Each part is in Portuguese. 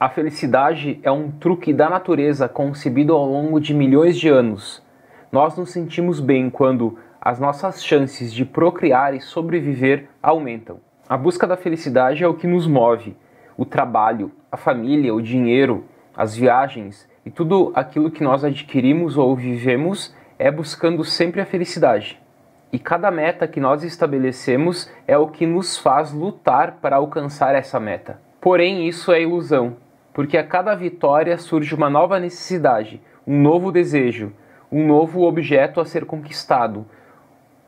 A felicidade é um truque da natureza concebido ao longo de milhões de anos. Nós nos sentimos bem quando as nossas chances de procriar e sobreviver aumentam. A busca da felicidade é o que nos move. O trabalho, a família, o dinheiro, as viagens e tudo aquilo que nós adquirimos ou vivemos é buscando sempre a felicidade. E cada meta que nós estabelecemos é o que nos faz lutar para alcançar essa meta. Porém, isso é ilusão, porque a cada vitória surge uma nova necessidade, um novo desejo, um novo objeto a ser conquistado,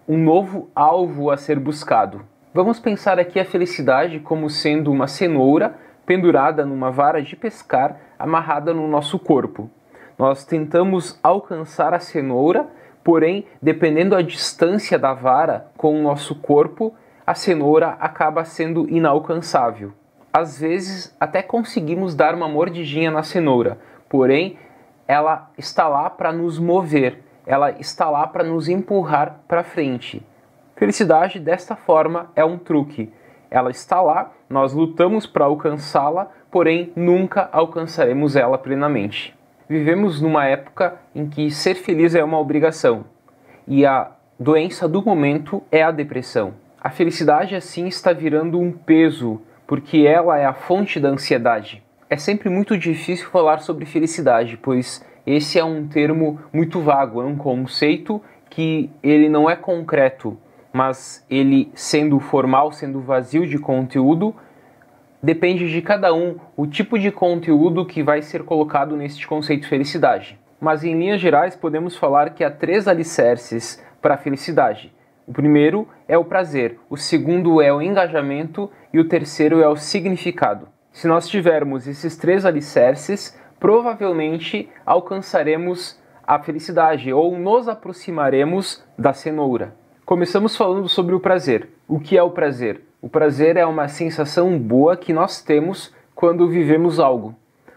um novo alvo a ser buscado. Vamos pensar aqui a felicidade como sendo uma cenoura pendurada numa vara de pescar amarrada no nosso corpo. Nós tentamos alcançar a cenoura, porém, dependendo da distância da vara com o nosso corpo, a cenoura acaba sendo inalcançável às vezes até conseguimos dar uma mordidinha na cenoura, porém ela está lá para nos mover, ela está lá para nos empurrar para frente. Felicidade desta forma é um truque. Ela está lá, nós lutamos para alcançá-la, porém nunca alcançaremos ela plenamente. Vivemos numa época em que ser feliz é uma obrigação e a doença do momento é a depressão. A felicidade assim está virando um peso, porque ela é a fonte da ansiedade. É sempre muito difícil falar sobre felicidade, pois esse é um termo muito vago, é um conceito que ele não é concreto, mas ele sendo formal, sendo vazio de conteúdo, depende de cada um o tipo de conteúdo que vai ser colocado neste conceito felicidade. Mas em linhas gerais podemos falar que há três alicerces para a felicidade. O primeiro é o prazer, o segundo é o engajamento e o terceiro é o significado. Se nós tivermos esses três alicerces, provavelmente alcançaremos a felicidade ou nos aproximaremos da cenoura. Começamos falando sobre o prazer. O que é o prazer? O prazer é uma sensação boa que nós temos quando vivemos algo.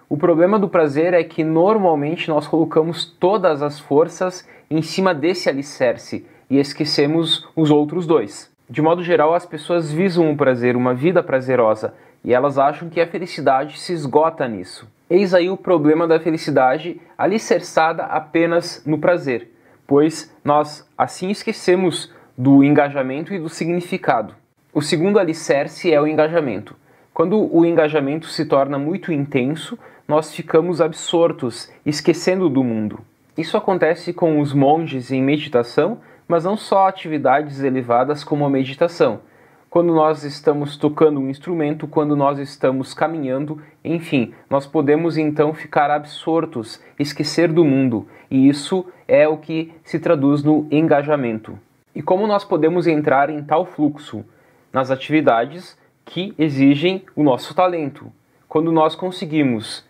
O problema do prazer é que normalmente nós colocamos todas as forças em cima desse alicerce e esquecemos os outros dois de modo geral, as pessoas visam o prazer, uma vida prazerosa, e elas acham que a felicidade se esgota nisso. Eis aí o problema da felicidade alicerçada apenas no prazer, pois nós assim esquecemos do engajamento e do significado. O segundo alicerce é o engajamento. Quando o engajamento se torna muito intenso, nós ficamos absortos, esquecendo do mundo. Isso acontece com os monges em meditação mas não só atividades elevadas como a meditação, quando nós estamos tocando um instrumento, quando nós estamos caminhando, enfim, nós podemos então ficar absortos, esquecer do mundo, e isso é o que se traduz no engajamento. E como nós podemos entrar em tal fluxo? Nas atividades que exigem o nosso talento. Quando nós conseguimos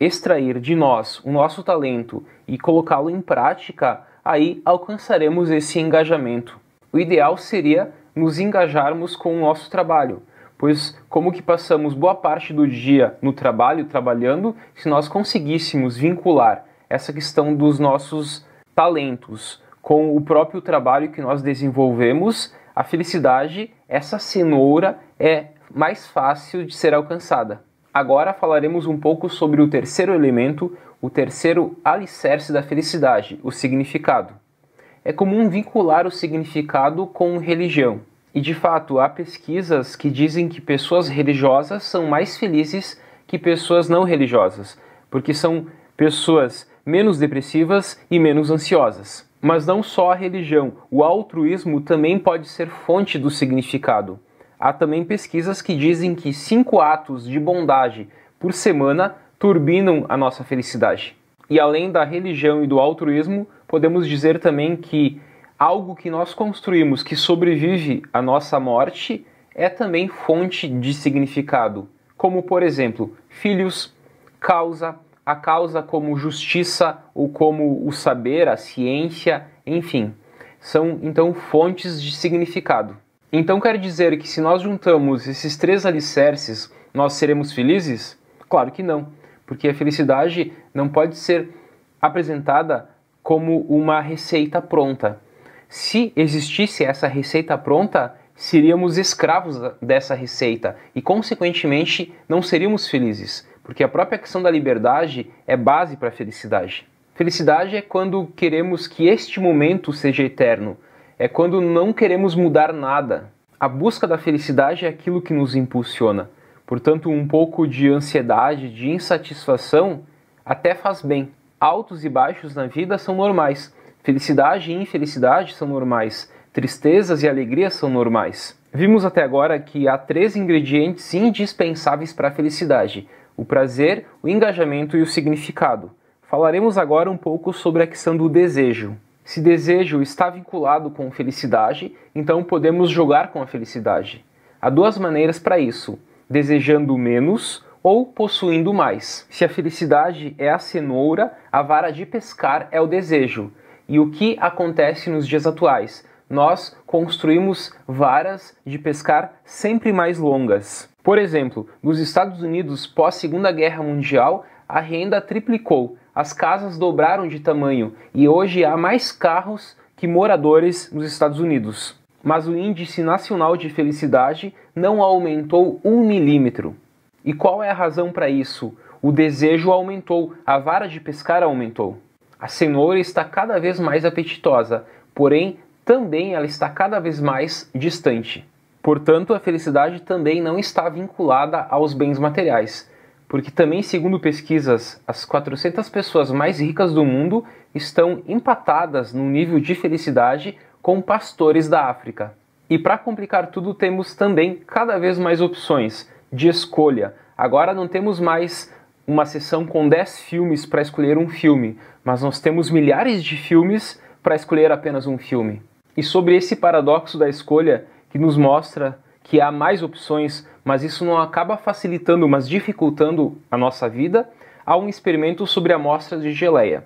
extrair de nós o nosso talento e colocá-lo em prática, aí alcançaremos esse engajamento. O ideal seria nos engajarmos com o nosso trabalho, pois como que passamos boa parte do dia no trabalho, trabalhando, se nós conseguíssemos vincular essa questão dos nossos talentos com o próprio trabalho que nós desenvolvemos, a felicidade, essa cenoura é mais fácil de ser alcançada. Agora falaremos um pouco sobre o terceiro elemento, o terceiro alicerce da felicidade, o significado. É comum vincular o significado com religião, e de fato há pesquisas que dizem que pessoas religiosas são mais felizes que pessoas não religiosas, porque são pessoas menos depressivas e menos ansiosas. Mas não só a religião, o altruísmo também pode ser fonte do significado. Há também pesquisas que dizem que cinco atos de bondade por semana turbinam a nossa felicidade. E além da religião e do altruísmo, podemos dizer também que algo que nós construímos que sobrevive à nossa morte é também fonte de significado, como por exemplo, filhos, causa, a causa como justiça ou como o saber, a ciência, enfim. São então fontes de significado. Então quer dizer que se nós juntamos esses três alicerces, nós seremos felizes? Claro que não, porque a felicidade não pode ser apresentada como uma receita pronta. Se existisse essa receita pronta, seríamos escravos dessa receita e, consequentemente, não seríamos felizes, porque a própria questão da liberdade é base para a felicidade. Felicidade é quando queremos que este momento seja eterno, é quando não queremos mudar nada. A busca da felicidade é aquilo que nos impulsiona. Portanto, um pouco de ansiedade, de insatisfação, até faz bem. Altos e baixos na vida são normais. Felicidade e infelicidade são normais. Tristezas e alegrias são normais. Vimos até agora que há três ingredientes indispensáveis para a felicidade: o prazer, o engajamento e o significado. Falaremos agora um pouco sobre a questão do desejo. Se desejo está vinculado com felicidade, então podemos jogar com a felicidade. Há duas maneiras para isso: desejando menos ou possuindo mais. Se a felicidade é a cenoura, a vara de pescar é o desejo. E o que acontece nos dias atuais? Nós construímos varas de pescar sempre mais longas. Por exemplo, nos Estados Unidos, pós Segunda Guerra Mundial, a renda triplicou, as casas dobraram de tamanho e hoje há mais carros que moradores nos Estados Unidos. Mas o índice nacional de felicidade não aumentou um milímetro. E qual é a razão para isso? O desejo aumentou, a vara de pescar aumentou. A cenoura está cada vez mais apetitosa, porém também ela está cada vez mais distante. Portanto, a felicidade também não está vinculada aos bens materiais, porque também, segundo pesquisas, as 400 pessoas mais ricas do mundo estão empatadas no nível de felicidade com pastores da África. E para complicar tudo, temos também cada vez mais opções de escolha. Agora não temos mais uma sessão com 10 filmes para escolher um filme, mas nós temos milhares de filmes para escolher apenas um filme. E sobre esse paradoxo da escolha que nos mostra que há mais opções mas isso não acaba facilitando, mas dificultando a nossa vida, há um experimento sobre amostras de geleia.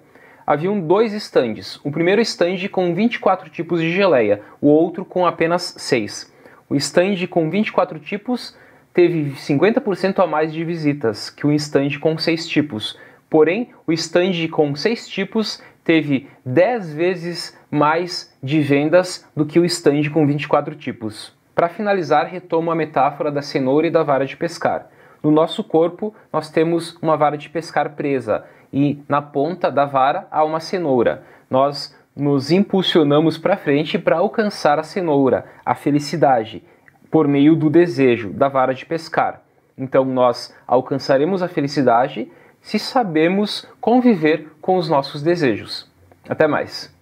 Haviam dois estandes, o primeiro estande com 24 tipos de geleia, o outro com apenas 6. O estande com 24 tipos teve 50% a mais de visitas que o estande com 6 tipos. Porém, o estande com 6 tipos teve 10 vezes mais de vendas do que o estande com 24 tipos. Para finalizar, retomo a metáfora da cenoura e da vara de pescar. No nosso corpo, nós temos uma vara de pescar presa e na ponta da vara há uma cenoura. Nós nos impulsionamos para frente para alcançar a cenoura, a felicidade, por meio do desejo, da vara de pescar. Então, nós alcançaremos a felicidade se sabemos conviver com os nossos desejos. Até mais!